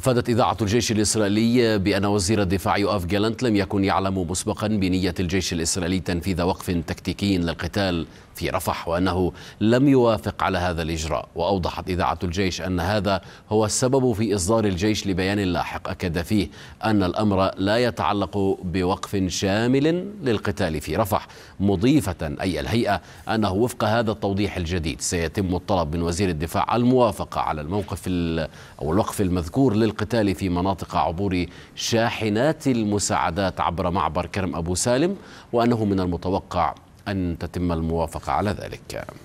أفادت إذاعة الجيش الإسرائيلي بأن وزير الدفاع يؤف جالنت لم يكن يعلم مسبقا بنية الجيش الإسرائيلي تنفيذ وقف تكتيكي للقتال في رفح وأنه لم يوافق على هذا الإجراء وأوضحت إذاعة الجيش أن هذا هو السبب في إصدار الجيش لبيان لاحق أكد فيه أن الأمر لا يتعلق بوقف شامل للقتال في رفح مضيفة أي الهيئة أنه وفق هذا التوضيح الجديد سيتم الطلب من وزير الدفاع الموافقة على الموقف أو الوقف المذكور لل القتال في مناطق عبور شاحنات المساعدات عبر معبر كرم أبو سالم وأنه من المتوقع أن تتم الموافقة على ذلك